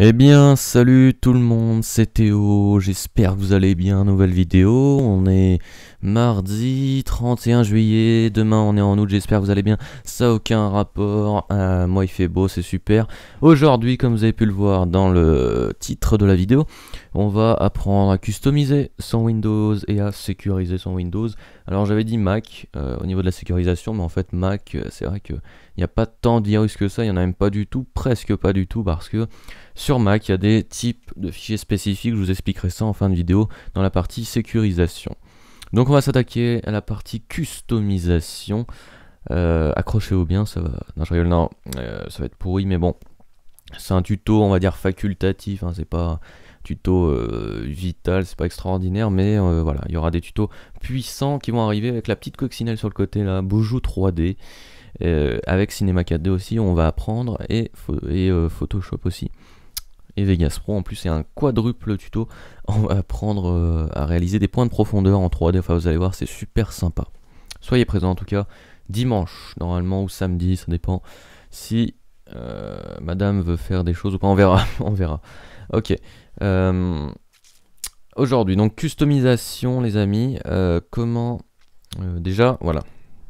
Eh bien, salut tout le monde, c'est Théo, j'espère que vous allez bien, nouvelle vidéo, on est mardi 31 juillet, demain on est en août, j'espère que vous allez bien, ça aucun rapport, euh, moi il fait beau, c'est super. Aujourd'hui, comme vous avez pu le voir dans le titre de la vidéo, on va apprendre à customiser son Windows et à sécuriser son Windows alors j'avais dit Mac euh, au niveau de la sécurisation, mais en fait Mac, euh, c'est vrai qu'il n'y a pas tant de virus que ça, il n'y en a même pas du tout, presque pas du tout, parce que sur Mac, il y a des types de fichiers spécifiques, je vous expliquerai ça en fin de vidéo dans la partie sécurisation. Donc on va s'attaquer à la partie customisation. Euh, accrochez-vous bien, ça va. Non, ça va être pourri, mais bon. C'est un tuto, on va dire, facultatif, hein, c'est pas tuto euh, vital, c'est pas extraordinaire, mais euh, voilà, il y aura des tutos puissants qui vont arriver avec la petite coccinelle sur le côté là, boujou 3D. Euh, avec Cinema 4D aussi, on va apprendre et, et Photoshop aussi. Et Vegas Pro en plus c'est un quadruple tuto, on va apprendre à réaliser des points de profondeur en 3D, enfin vous allez voir c'est super sympa. Soyez présents en tout cas dimanche normalement ou samedi, ça dépend si madame veut faire des choses ou pas, on verra, on verra. Ok, euh, aujourd'hui, donc customisation, les amis. Euh, comment. Euh, déjà, voilà.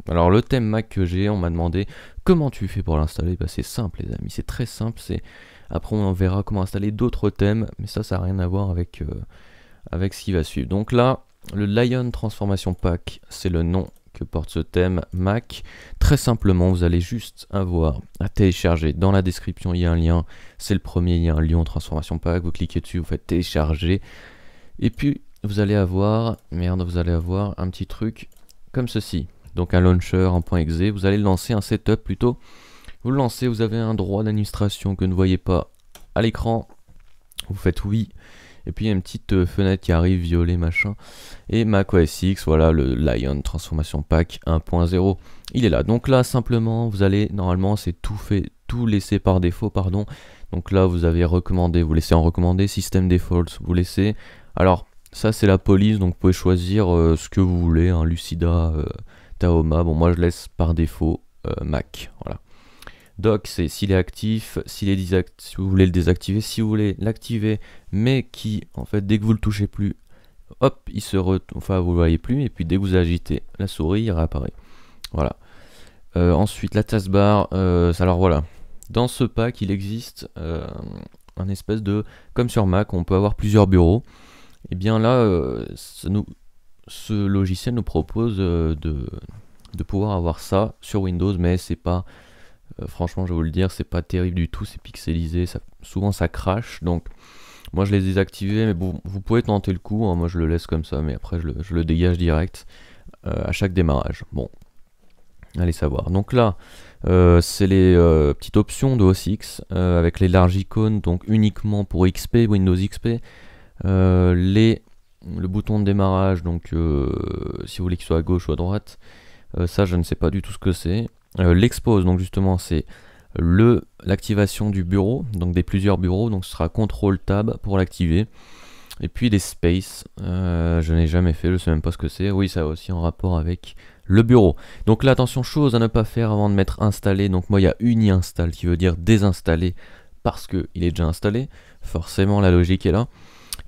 Alors, le thème Mac que j'ai, on m'a demandé comment tu fais pour l'installer. Bah, c'est simple, les amis. C'est très simple. C'est Après, on verra comment installer d'autres thèmes. Mais ça, ça n'a rien à voir avec, avec ce qui va suivre. Donc là, le Lion Transformation Pack, c'est le nom porte ce thème Mac. Très simplement, vous allez juste avoir à télécharger. Dans la description, il y a un lien. C'est le premier, il y un lien transformation pack. Vous cliquez dessus, vous faites télécharger. Et puis, vous allez avoir, merde, vous allez avoir un petit truc comme ceci. Donc un launcher en point .exe. Vous allez lancer un setup plutôt. Vous le lancez, vous avez un droit d'administration que ne voyez pas à l'écran. Vous faites oui. Et puis il y a une petite euh, fenêtre qui arrive violet machin. Et OS X, voilà le Lion Transformation Pack 1.0. Il est là. Donc là simplement vous allez normalement c'est tout fait, tout laissé par défaut, pardon. Donc là vous avez recommandé, vous laissez en recommander, système defaults, vous laissez. Alors ça c'est la police, donc vous pouvez choisir euh, ce que vous voulez, un hein. Lucida, euh, Taoma, bon moi je laisse par défaut Mac. Voilà. Doc, c'est s'il est actif, s'il est désactif, si vous voulez le désactiver, si vous voulez l'activer, mais qui, en fait, dès que vous le touchez plus, hop, il se retourne, enfin, vous le voyez plus, et puis dès que vous agitez la souris, il réapparaît. Voilà. Euh, ensuite, la taskbar, euh, alors voilà. Dans ce pack, il existe euh, un espèce de, comme sur Mac, on peut avoir plusieurs bureaux. Et eh bien là, ce logiciel nous propose de, de pouvoir avoir ça sur Windows, mais c'est pas euh, franchement, je vais vous le dire, c'est pas terrible du tout, c'est pixelisé, ça, souvent ça crache, donc moi je l'ai désactivé, mais bon, vous pouvez tenter le coup, hein, moi je le laisse comme ça, mais après je le, dégage direct euh, à chaque démarrage. Bon, allez savoir. Donc là, euh, c'est les petites options de OS avec les larges icônes, donc uniquement pour XP, Windows XP, les, le bouton de démarrage, donc si vous voulez qu'il soit à gauche ou à droite, ça je ne sais pas du tout ce que c'est. Euh, l'expose, donc justement, c'est l'activation du bureau, donc des plusieurs bureaux, donc ce sera CTRL TAB pour l'activer. Et puis les spaces, euh, je n'ai jamais fait, je ne sais même pas ce que c'est. Oui, ça aussi en rapport avec le bureau. Donc là, attention, chose à ne pas faire avant de mettre installé. Donc moi, il y a uni-install qui veut dire désinstaller parce qu'il est déjà installé. Forcément, la logique est là.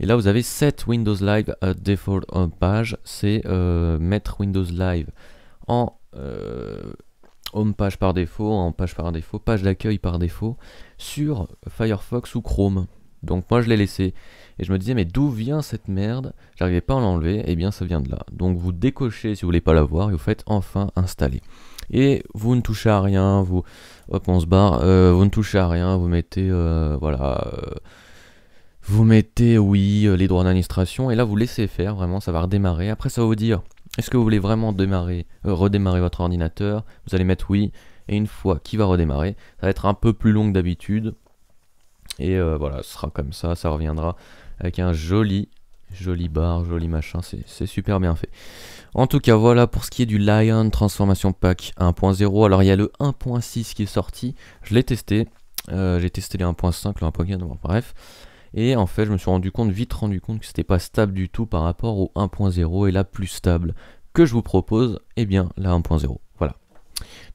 Et là, vous avez set Windows Live à default euh, page. C'est mettre Windows Live en home page par défaut, en page par défaut, page d'accueil par défaut, sur Firefox ou Chrome. Donc moi je l'ai laissé et je me disais mais d'où vient cette merde J'arrivais pas à l'enlever, et eh bien ça vient de là. Donc vous décochez si vous voulez pas l'avoir et vous faites enfin installer. Et vous ne touchez à rien, vous hop on se barre, euh, vous ne touchez à rien, vous mettez euh, voilà euh, vous mettez oui les droits d'administration et là vous laissez faire vraiment ça va redémarrer. Après ça va vous dire est-ce que vous voulez vraiment démarrer, euh, redémarrer votre ordinateur Vous allez mettre oui. Et une fois qu'il va redémarrer, ça va être un peu plus long que d'habitude. Et euh, voilà, ce sera comme ça, ça reviendra avec un joli, joli bar, joli machin, c'est super bien fait. En tout cas, voilà pour ce qui est du Lion Transformation Pack 1.0. Alors il y a le 1.6 qui est sorti, je l'ai testé, euh, j'ai testé les 1.5, le 1.4, bref. Et en fait, je me suis rendu compte, vite rendu compte que c'était pas stable du tout par rapport au 1.0 et la plus stable que je vous propose, et eh bien la 1.0. Voilà.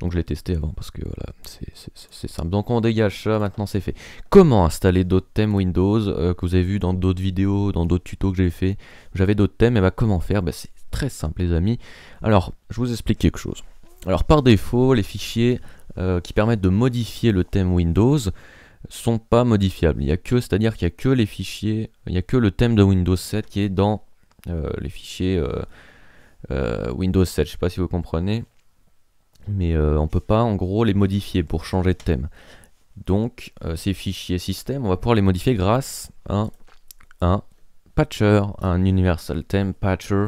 Donc je l'ai testé avant parce que voilà, c'est simple. Donc on dégage ça, maintenant c'est fait. Comment installer d'autres thèmes Windows euh, que vous avez vu dans d'autres vidéos, dans d'autres tutos que j'ai fait J'avais d'autres thèmes, et eh bah ben, comment faire ben, C'est très simple les amis. Alors, je vous explique quelque chose. Alors par défaut, les fichiers euh, qui permettent de modifier le thème Windows, sont pas modifiables. Il y a que, c'est-à-dire qu'il n'y a que les fichiers, il y a que le thème de Windows 7 qui est dans euh, les fichiers euh, euh, Windows 7. Je sais pas si vous comprenez, mais on peut pas en gros les modifier pour changer de thème. Donc ces fichiers système, on va pouvoir les modifier grâce à un patcher, un universal theme patcher.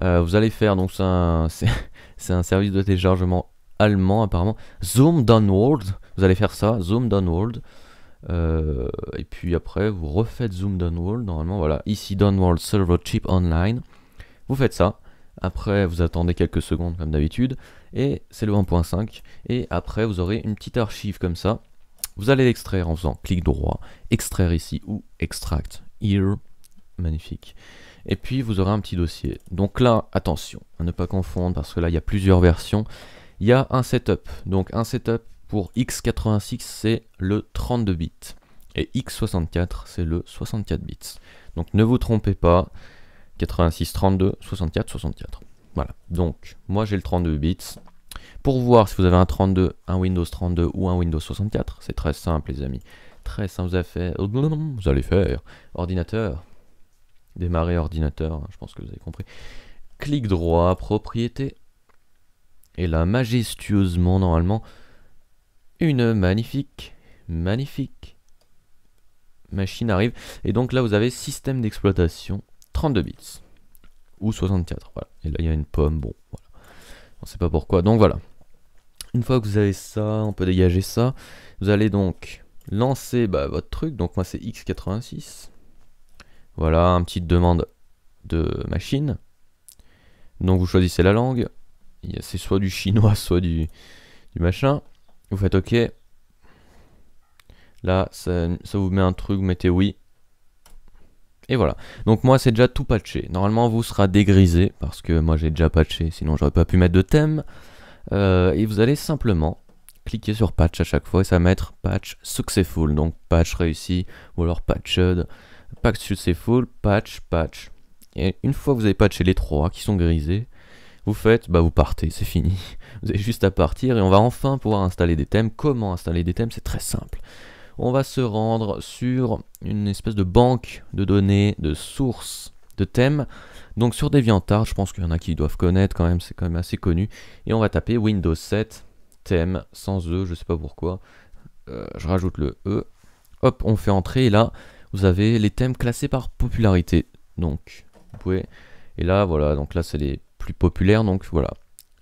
vous allez faire donc c'est un, un, service de téléchargement allemand apparemment, Zoom Downward vous allez faire ça, zoom downworld, euh, et puis après, vous refaites zoom downworld, Normalement, voilà, ici downworld server chip online. Vous faites ça. Après, vous attendez quelques secondes comme d'habitude. Et c'est le 1.5. Et après, vous aurez une petite archive comme ça. Vous allez l'extraire en faisant clic droit, extraire ici ou extract here. Magnifique. Et puis, vous aurez un petit dossier. Donc là, attention, à ne pas confondre parce que là, il y a plusieurs versions. Il y a un setup. Donc un setup pour x86, c'est le 32 bits. Et x64, c'est le 64 bits. Donc ne vous trompez pas, 86, 32, 64, 64. Voilà, donc moi j'ai le 32 bits. Pour voir si vous avez un 32, un Windows 32 ou un Windows 64, c'est très simple les amis. Très simple, vous allez faire, vous allez faire ordinateur, démarrer ordinateur, hein, je pense que vous avez compris. Clic droit, propriété. Et là, majestueusement, normalement, une magnifique, magnifique machine arrive. Et donc là, vous avez système d'exploitation 32 bits ou 64. Voilà. Et là, il y a une pomme. Bon, voilà. On sait pas pourquoi. Donc voilà. Une fois que vous avez ça, on peut dégager ça. Vous allez donc lancer bah, votre truc. Donc moi, c'est x86. Voilà, une petite demande de machine. Donc vous choisissez la langue. C'est soit du chinois, soit du, du machin. Vous faites OK. Là, ça, vous met un truc, vous mettez oui. Et voilà. Donc moi c'est déjà tout patché. Normalement vous sera dégrisé parce que moi j'ai déjà patché, sinon j'aurais pas pu mettre de thème. Euh, et vous allez simplement cliquer sur patch à chaque fois et ça va mettre patch successful. Donc patch réussi ou alors patched, patch successful, patch, patch. Et une fois que vous avez patché les trois qui sont grisés, vous faites, bah vous partez, c'est fini. Vous avez juste à partir et on va enfin pouvoir installer des thèmes. Comment installer des thèmes C'est très simple. On va se rendre sur une espèce de banque de données, de sources de thèmes. Donc sur DeviantArt, je pense qu'il y en a qui doivent connaître quand même, c'est quand même assez connu. Et on va taper Windows 7 thème sans E, je sais pas pourquoi. Euh, je rajoute le E. Hop, on fait entrer et là, vous avez les thèmes classés par popularité. Donc, vous pouvez... Et là, voilà, donc là, c'est les populaire. Donc voilà,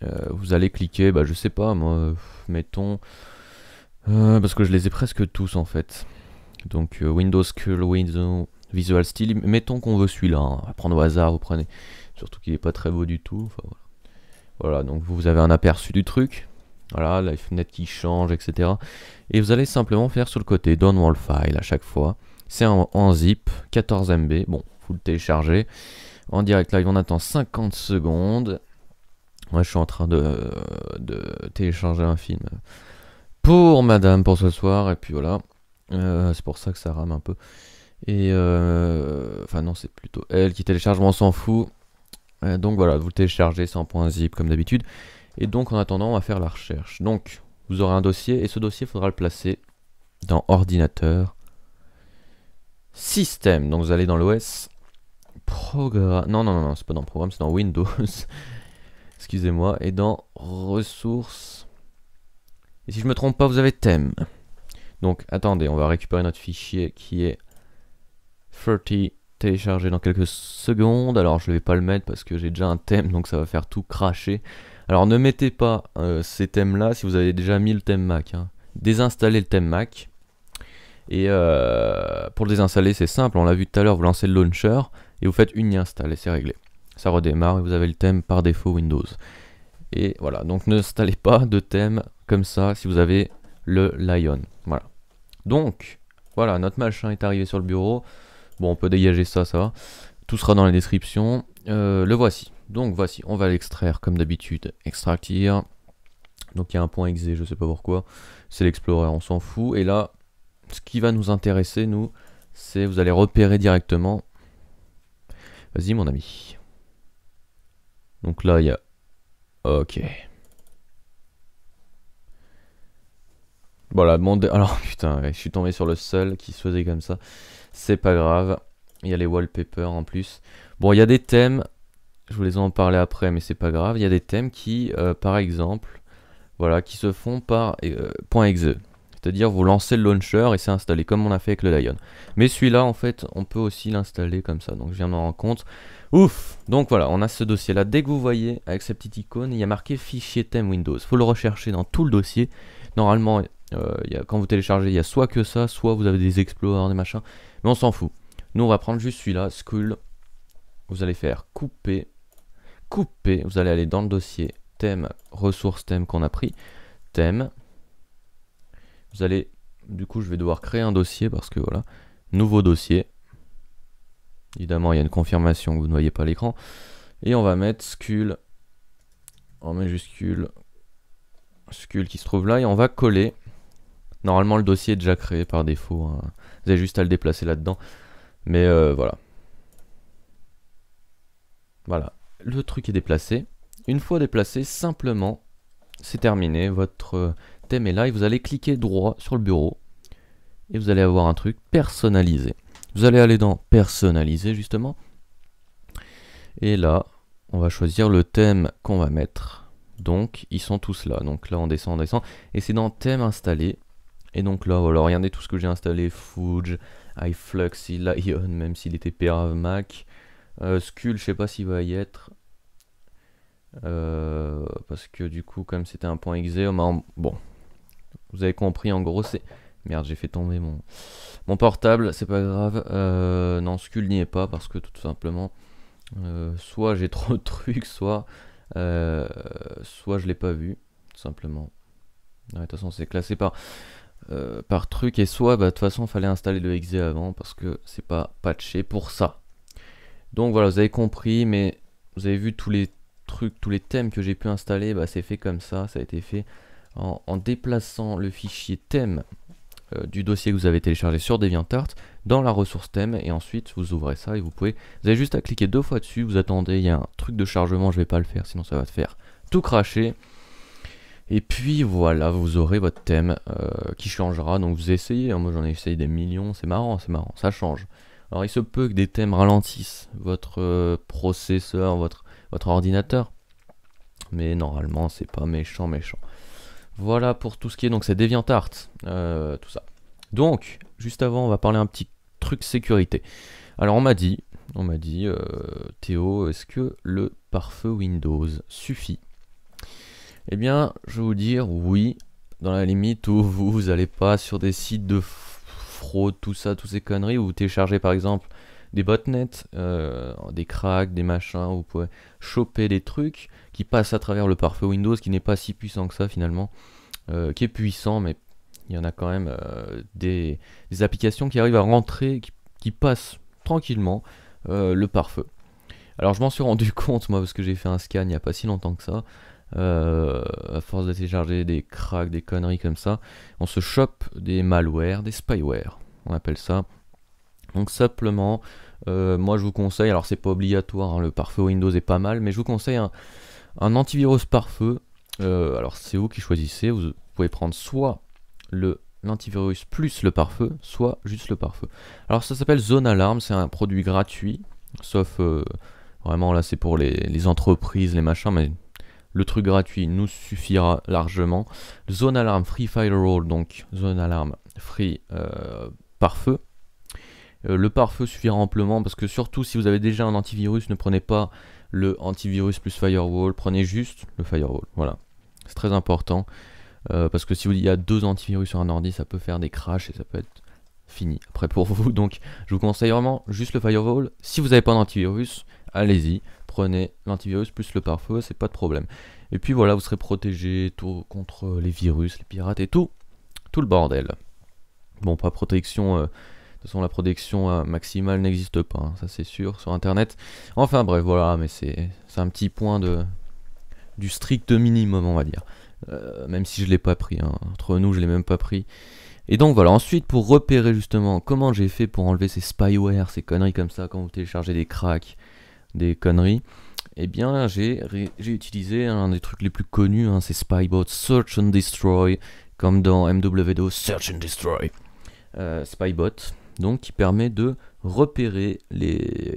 euh, vous allez cliquer, bah, je sais pas, moi, mettons, euh, parce que je les ai presque tous en fait. Donc euh, Windows curl Windows Visual Style, mettons qu'on veut celui-là, hein. prendre au hasard, vous prenez, surtout qu'il est pas très beau du tout. voilà. donc vous avez un aperçu du truc. Voilà, la fenêtre qui change, etc. Et vous allez simplement faire sur le côté Wall file à chaque fois. C'est en, zip, 14 MB. Bon, vous le téléchargez en direct live. On attend 50 secondes. Moi, je suis en train de, télécharger un film pour madame pour ce soir. Et puis voilà. Euh, c'est pour ça que ça rame un peu. Et euh, enfin, non, c'est plutôt elle qui télécharge, moi on s'en fout. Euh, donc voilà, vous téléchargez, c'est point zip comme d'habitude. Et donc en attendant, on va faire la recherche. Donc, vous aurez un dossier et ce dossier, il faudra le placer dans ordinateur, système. Donc vous allez dans l'OS programme. Non, non, non, c'est pas dans programme, c'est dans Windows. Excusez-moi. Et dans ressources. Et si je me trompe pas, vous avez thème. Donc attendez, on va récupérer notre fichier qui est 30 téléchargé dans quelques secondes. Alors je ne vais pas le mettre parce que j'ai déjà un thème, donc ça va faire tout cracher. Alors ne mettez pas euh, ces thèmes-là si vous avez déjà mis le thème Mac. Hein. Désinstallez le thème Mac. Et euh, pour le désinstaller, c'est simple, on l'a vu tout à l'heure, vous lancez le launcher, et vous faites une install et c'est réglé. Ça redémarre et vous avez le thème par défaut Windows. Et voilà, donc ne n'installez pas de thème comme ça si vous avez le Lion. Voilà. Donc, voilà, notre machin est arrivé sur le bureau. Bon, on peut dégager ça, ça va. Tout sera dans la description. Euh, le voici. Donc voici, on va l'extraire comme d'habitude. Extractir. Donc il y a un point exe, je sais pas pourquoi. C'est l'explorer, on s'en fout. Et là, ce qui va nous intéresser, nous, c'est vous allez repérer directement Vas-y mon ami. Donc là il y a... Ok. Voilà, bon... Alors putain, je suis tombé sur le seul qui se faisait comme ça. C'est pas grave. Il y a les wallpapers en plus. Bon, il y a des thèmes. Je vous les en parler après, mais c'est pas grave. Il y a des thèmes qui, euh, par exemple, voilà, qui se font par euh, .exe. C'est-à-dire vous lancez le launcher et c'est installé comme on a fait avec le Lion. Mais celui-là en fait on peut aussi l'installer comme ça. Donc je viens de m'en rendre compte. Ouf Donc voilà, on a ce dossier là. Dès que vous voyez avec cette petite icône, il y a marqué fichier thème Windows. Faut le rechercher dans tout le dossier. Normalement, euh, quand vous téléchargez, il y a soit que ça, soit vous avez des explorers, des machins. Mais on s'en fout. Nous on va prendre juste celui-là, School. Vous allez faire couper. Couper. Vous allez aller dans le dossier thème, ressources thème qu'on a pris. Thème. Vous allez, du coup, je vais devoir créer un dossier parce que voilà, nouveau dossier. Évidemment, il y a une confirmation que vous ne voyez pas l'écran. Et on va mettre Skull en majuscule, scul qui se trouve là, et on va coller. Normalement, le dossier est déjà créé par défaut. Hein. Vous avez juste à le déplacer là-dedans. Mais euh, voilà. Voilà, le truc est déplacé. Une fois déplacé, simplement, c'est terminé. Votre thème est là et vous allez cliquer droit sur le bureau et vous allez avoir un truc personnalisé. Vous allez aller dans personnaliser justement et là on va choisir le thème qu'on va mettre. Donc ils sont tous là. Donc là on descend, on descend et c'est dans thème installé. Et donc là voilà, regardez tout ce que j'ai installé fudge, iFlux, Lion, même s'il était PA Mac, euh, Skull, je sais pas s'il va y être. Euh, parce que du coup, comme c'était un point exe, bon, vous avez compris, en gros, c'est... Merde, j'ai fait tomber mon, portable, c'est pas grave. Euh, non, Skull n'y est pas parce que tout simplement, euh, soit j'ai trop de trucs, soit, euh, soit je l'ai pas vu, tout simplement. de toute façon, c'est classé par, euh, par truc et soit, bah, de toute façon, fallait installer le exe avant parce que c'est pas patché pour ça. Donc voilà, vous avez compris, mais vous avez vu tous les trucs, tous les thèmes que j'ai pu installer, bah, c'est fait comme ça, ça a été fait en, déplaçant le fichier thème euh, du dossier que vous avez téléchargé sur DeviantArt dans la ressource thème et ensuite vous ouvrez ça et vous pouvez vous avez juste à cliquer deux fois dessus vous attendez il y a un truc de chargement je vais pas le faire sinon ça va te faire tout cracher et puis voilà vous aurez votre thème euh, qui changera donc vous essayez hein, moi j'en ai essayé des millions c'est marrant c'est marrant ça change alors il se peut que des thèmes ralentissent votre euh, processeur votre votre ordinateur mais normalement c'est pas méchant méchant voilà pour tout ce qui est donc c'est DeviantArt, euh, tout ça. Donc, juste avant, on va parler un petit truc sécurité. Alors on m'a dit, on m'a dit, euh, Théo, est-ce que le pare-feu Windows suffit Eh bien, je vais vous dire oui, dans la limite où vous n'allez pas sur des sites de fraude, tout ça, toutes ces conneries, où vous téléchargez par exemple des botnets, euh, des cracks, des machins, vous pouvez choper des trucs qui passent à travers le pare-feu Windows, qui n'est pas si puissant que ça finalement, euh, qui est puissant, mais il y en a quand même euh, des, applications qui arrivent à rentrer, qui, passent tranquillement le pare-feu. Alors je m'en suis rendu compte moi parce que j'ai fait un scan il n'y a pas si longtemps que ça. à force de télécharger des cracks, des conneries comme ça, on se chope des malwares, des spyware, on appelle ça. Donc simplement, euh, moi, je vous conseille, alors c'est pas obligatoire, hein, le pare-feu Windows est pas mal, mais je vous conseille un, antivirus pare-feu. Euh, alors, c'est vous qui choisissez. Vous pouvez prendre soit l'antivirus plus le pare-feu, soit juste le pare-feu. Alors, ça s'appelle Zone Alarm, c'est un produit gratuit, sauf euh, vraiment là, c'est pour les, les, entreprises, les machins, mais le truc gratuit nous suffira largement. Zone Alarm Free Firewall, donc Zone Alarm Free pare-feu. Euh, le pare-feu suffira amplement parce que surtout si vous avez déjà un antivirus, ne prenez pas le antivirus plus firewall, prenez juste le firewall. Voilà, c'est très important euh, parce que si vous, il y a deux antivirus sur un ordi, ça peut faire des crashs et ça peut être fini après pour vous. Donc je vous conseille vraiment juste le firewall. Si vous n'avez pas d'antivirus, allez-y, prenez l'antivirus plus le pare-feu, c'est pas de problème. Et puis voilà, vous serez protégé contre les virus, les pirates et tout, tout le bordel. Bon, pas protection. Euh, toute façon, la protection euh, maximale n'existe pas, hein, ça c'est sûr, sur Internet. Enfin bref, voilà, mais c'est un petit point de du strict minimum, on va dire. Euh, même si je ne l'ai pas pris, hein. entre nous, je ne l'ai même pas pris. Et donc voilà, ensuite pour repérer justement comment j'ai fait pour enlever ces spyware, ces conneries comme ça, quand vous téléchargez des cracks, des conneries, eh bien j'ai utilisé un des trucs les plus connus, hein, c'est Spybot Search and Destroy, comme dans MW2 Search and Destroy. Euh, Spybot, donc qui permet de repérer les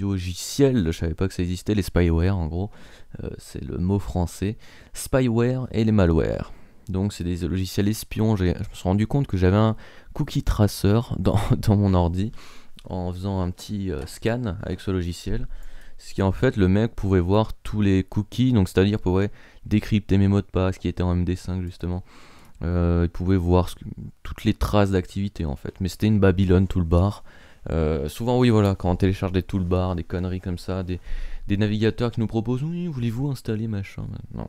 logiciels. je ne savais pas que ça existait, les spyware en gros, euh, c'est le mot français, spyware et les malware. Donc c'est des logiciels espions, je me suis rendu compte que j'avais un cookie tracer dans, mon ordi en faisant un petit euh, scan avec ce logiciel. Ce qui en fait le mec pouvait voir tous les cookies, donc c'est-à-dire pouvait décrypter mes mots de passe qui étaient en MD5 justement. Euh, ils pouvaient voir toutes les traces d'activité en fait. Mais c'était une Babylone toolbar. Euh, souvent, oui, voilà, quand on télécharge des toolbar, des conneries comme ça, des, navigateurs qui nous proposent Oui, voulez-vous installer machin Non.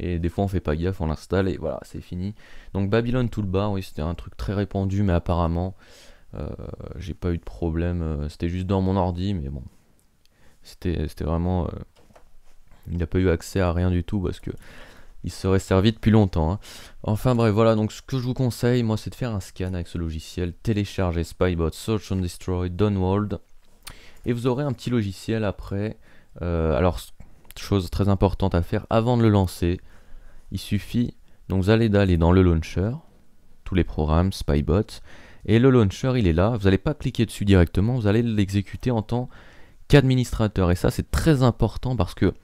Et des fois, on fait pas gaffe, on l'installe et voilà, c'est fini. Donc, Babylone toolbar, oui, c'était un truc très répandu, mais apparemment, euh, j'ai pas eu de problème. Euh, c'était juste dans mon ordi, mais bon. C'était vraiment. il a pas eu accès à rien du tout parce que il serait servi depuis longtemps. Hein. Enfin bref, voilà, donc ce que je vous conseille, moi, c'est de faire un scan avec ce logiciel, télécharger Spybot, Search and Destroy, Downworld, et vous aurez un petit logiciel après. Euh, alors, chose très importante à faire, avant de le lancer, il suffit, donc vous allez d'aller dans le launcher, tous les programmes, Spybot, et le launcher, il est là, vous n'allez pas cliquer dessus directement, vous allez l'exécuter en tant qu'administrateur, et ça c'est très important parce que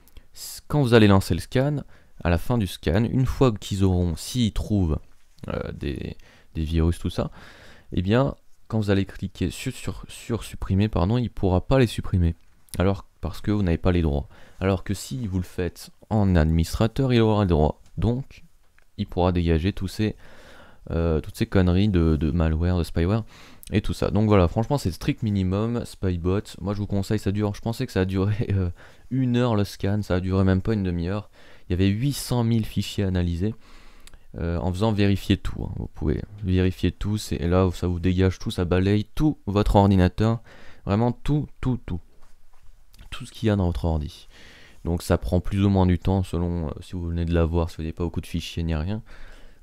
quand vous allez lancer le scan, à la fin du scan, une fois qu'ils auront, s'ils trouvent euh, des, virus, tout ça, eh bien, quand vous allez cliquer sur, sur, sur supprimer, pardon, il pourra pas les supprimer. Alors, parce que vous n'avez pas les droits. Alors que si vous le faites en administrateur, il aura les droit. Donc, il pourra dégager tous ces, euh, toutes ces conneries de, malware, de spyware et tout ça. Donc voilà, franchement, c'est strict minimum, Spybot. Moi, je vous conseille, ça dure, je pensais que ça a duré euh, une heure le scan, ça a duré même pas une demi-heure. Il y avait 800 000 fichiers analysés euh, en faisant vérifier tout. Hein. Vous pouvez vérifier tout, et là ça vous dégage tout, ça balaye tout votre ordinateur. Vraiment tout, tout, tout. Tout ce qu'il y a dans votre ordi. Donc ça prend plus ou moins du temps selon euh, si vous venez de l'avoir, si vous n'avez pas beaucoup de fichiers ni rien.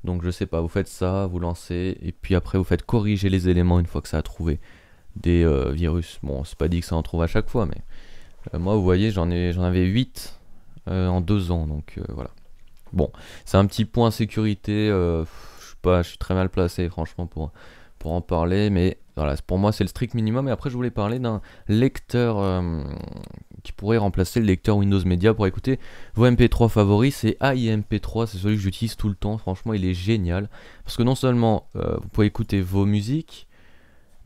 Donc je sais pas, vous faites ça, vous lancez, et puis après vous faites corriger les éléments une fois que ça a trouvé des euh, virus. Bon, c'est pas dit que ça en trouve à chaque fois, mais moi vous voyez, j'en avais 8 euh, en deux ans. Donc euh, voilà. Bon, c'est un petit point sécurité. Euh, je suis pas, je suis très mal placé franchement pour pour en parler, mais voilà, pour moi c'est le strict minimum. Et après, je voulais parler d'un lecteur qui pourrait remplacer le lecteur Windows Media pour écouter vos MP3 favoris. C'est AIMP3, c'est celui que j'utilise tout le temps. Franchement, il est génial parce que non seulement vous pouvez écouter vos musiques,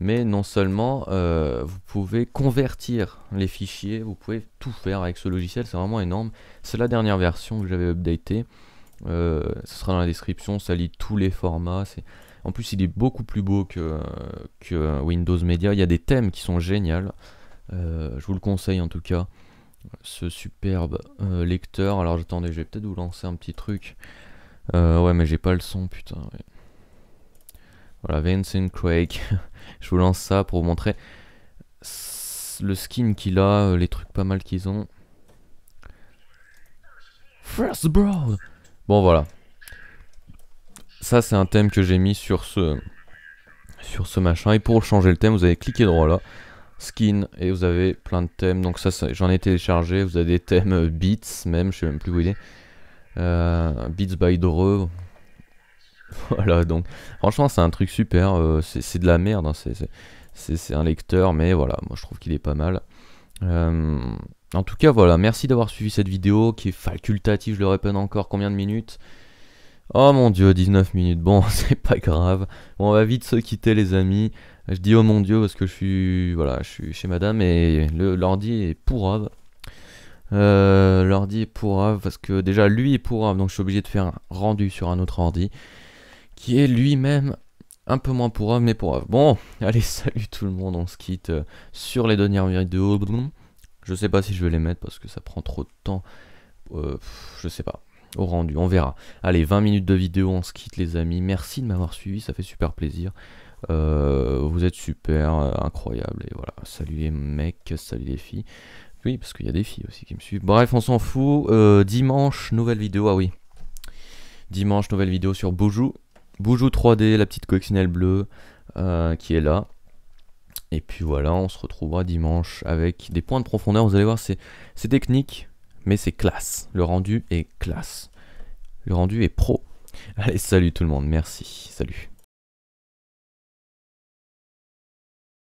mais non seulement euh, vous pouvez convertir les fichiers, vous pouvez tout faire avec ce logiciel, c'est vraiment énorme. C'est la dernière version que j'avais updatée, euh, ce sera dans la description, ça lit tous les formats. En plus, il est beaucoup plus beau que, Windows Media, il y a des thèmes qui sont géniaux, euh, je vous le conseille en tout cas, ce superbe lecteur. Alors attendez, je vais peut-être vous lancer un petit truc. ouais, mais j'ai pas le son, putain. Voilà, Vincent Craig. Je vous lance ça pour vous montrer le skin qu'il a, euh, les trucs pas mal qu'ils ont. First BROAD Bon voilà. Ça c'est un thème que j'ai mis sur ce sur ce machin. Et pour changer le thème, vous avez cliqué droit là. Skin et vous avez plein de thèmes. Donc ça, j'en ai téléchargé. Vous avez des thèmes euh, beats même, je sais même plus où il est. Euh, beats by Dre, voilà, donc franchement, c'est un truc super. Euh, c'est de la merde, hein, c'est un lecteur, mais voilà, moi je trouve qu'il est pas mal. Euh, en tout cas, voilà, merci d'avoir suivi cette vidéo qui est facultative, je le répète encore, combien de minutes Oh mon dieu, 19 minutes, bon, c'est pas grave. on va vite se quitter, les amis. Je dis oh mon dieu parce que je suis, voilà, je suis chez madame et l'ordi est pourrave. Euh, l'ordi est pourrave parce que déjà lui est pourrave, donc je suis obligé de faire un rendu sur un autre ordi qui est lui-même un peu moins pour homme mais pour œuvre. Bon, allez, salut tout le monde, on se quitte euh, sur les dernières vidéos. Je sais pas si je vais les mettre parce que ça prend trop de temps. Euh, je sais pas. Au rendu, on verra. Allez, 20 minutes de vidéo, on se quitte les amis. Merci de m'avoir suivi, ça fait super plaisir. Euh, vous êtes super, incroyable. Et voilà, salut les mecs, salut les filles. Oui, parce qu'il y a des filles aussi qui me suivent. Bref, on s'en fout. dimanche, nouvelle vidéo. Ah oui. Dimanche, nouvelle vidéo sur Boujou. Boujou 3D, la petite coccinelle bleue euh, qui est là. Et puis voilà, on se retrouvera dimanche avec des points de profondeur. Vous allez voir, c'est technique, mais c'est classe. Le rendu est classe. Le rendu est pro. Allez, salut tout le monde, merci, salut.